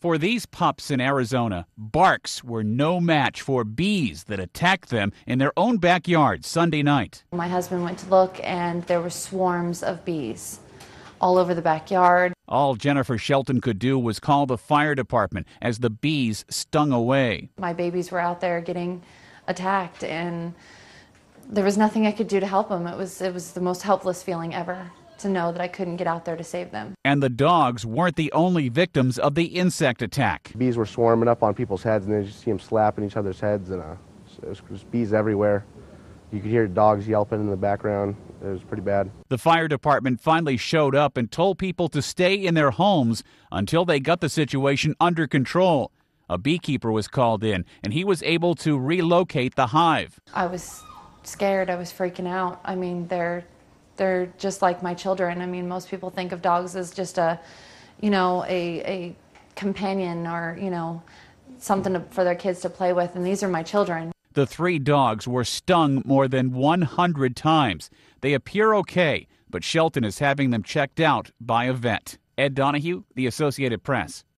For these pups in Arizona, barks were no match for bees that attacked them in their own backyard Sunday night. My husband went to look, and there were swarms of bees all over the backyard. All Jennifer Shelton could do was call the fire department as the bees stung away. My babies were out there getting attacked, and there was nothing I could do to help them. It was, it was the most helpless feeling ever to know that I couldn't get out there to save them. And the dogs weren't the only victims of the insect attack. Bees were swarming up on people's heads, and then you see them slapping each other's heads, and uh, was bees everywhere. You could hear dogs yelping in the background. It was pretty bad. The fire department finally showed up and told people to stay in their homes until they got the situation under control. A beekeeper was called in, and he was able to relocate the hive. I was scared. I was freaking out. I mean, they're they're just like my children. I mean, most people think of dogs as just a, you know, a, a companion or, you know, something to, for their kids to play with, and these are my children. The three dogs were stung more than 100 times. They appear okay, but Shelton is having them checked out by a vet. Ed Donahue, The Associated Press.